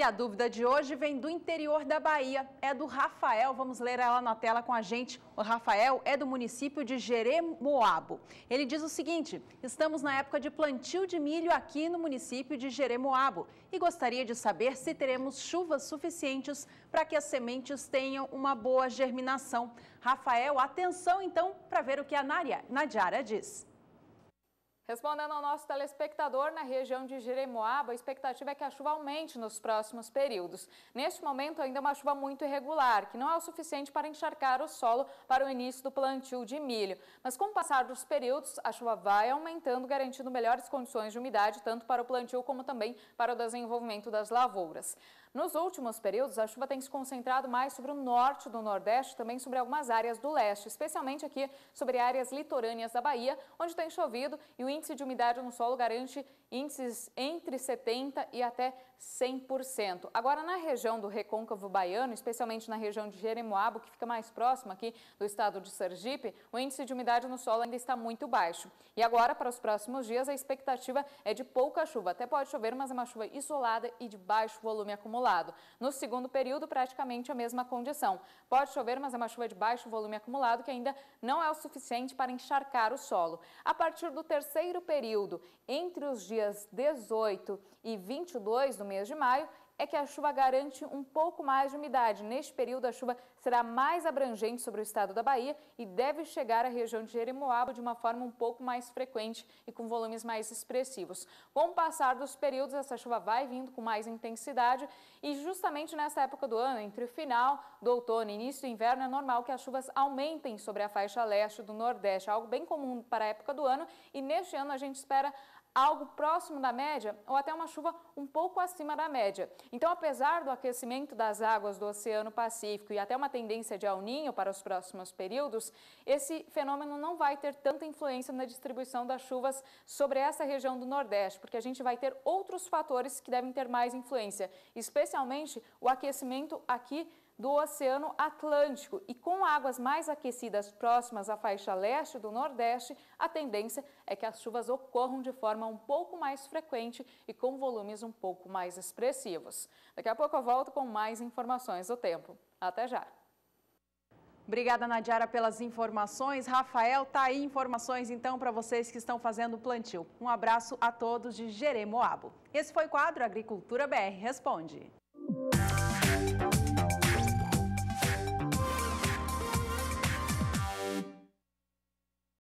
E a dúvida de hoje vem do interior da Bahia. É do Rafael, vamos ler ela na tela com a gente. O Rafael é do município de Jeremoabo. Ele diz o seguinte: estamos na época de plantio de milho aqui no município de Jeremoabo e gostaria de saber se teremos chuvas suficientes para que as sementes tenham uma boa germinação. Rafael, atenção então para ver o que a Nadiara diz. Respondendo ao nosso telespectador, na região de Jeremoabo, a expectativa é que a chuva aumente nos próximos períodos. Neste momento, ainda é uma chuva muito irregular, que não é o suficiente para encharcar o solo para o início do plantio de milho. Mas com o passar dos períodos, a chuva vai aumentando, garantindo melhores condições de umidade, tanto para o plantio como também para o desenvolvimento das lavouras. Nos últimos períodos, a chuva tem se concentrado mais sobre o norte do Nordeste, também sobre algumas áreas do leste, especialmente aqui sobre áreas litorâneas da Bahia, onde tem chovido e o índice de umidade no solo garante índices entre 70% e até 100%. Agora, na região do recôncavo baiano, especialmente na região de Jeremoabo, que fica mais próxima aqui do estado de Sergipe, o índice de umidade no solo ainda está muito baixo. E agora, para os próximos dias, a expectativa é de pouca chuva. Até pode chover, mas é uma chuva isolada e de baixo volume acumulado. No segundo período, praticamente a mesma condição. Pode chover, mas é uma chuva de baixo volume acumulado que ainda não é o suficiente para encharcar o solo. A partir do terceiro terceiro período entre os dias 18 e 22 do mês de maio é que a chuva garante um pouco mais de umidade. Neste período, a chuva será mais abrangente sobre o estado da Bahia e deve chegar à região de Jeremoabo de uma forma um pouco mais frequente e com volumes mais expressivos. Com o passar dos períodos, essa chuva vai vindo com mais intensidade e justamente nessa época do ano, entre o final do outono e início do inverno, é normal que as chuvas aumentem sobre a faixa leste do Nordeste, algo bem comum para a época do ano e neste ano a gente espera algo próximo da média ou até uma chuva um pouco acima da média. Então, apesar do aquecimento das águas do Oceano Pacífico e até uma tendência de El Ninho para os próximos períodos, esse fenômeno não vai ter tanta influência na distribuição das chuvas sobre essa região do Nordeste, porque a gente vai ter outros fatores que devem ter mais influência, especialmente o aquecimento aqui do Oceano Atlântico e com águas mais aquecidas próximas à faixa leste do Nordeste, a tendência é que as chuvas ocorram de forma um pouco mais frequente e com volumes um pouco mais expressivos. Daqui a pouco eu volto com mais informações do tempo. Até já! Obrigada, Nadiara, pelas informações. Rafael, tá aí informações então para vocês que estão fazendo o plantio. Um abraço a todos de Jeremoabo. Esse foi o quadro Agricultura BR Responde.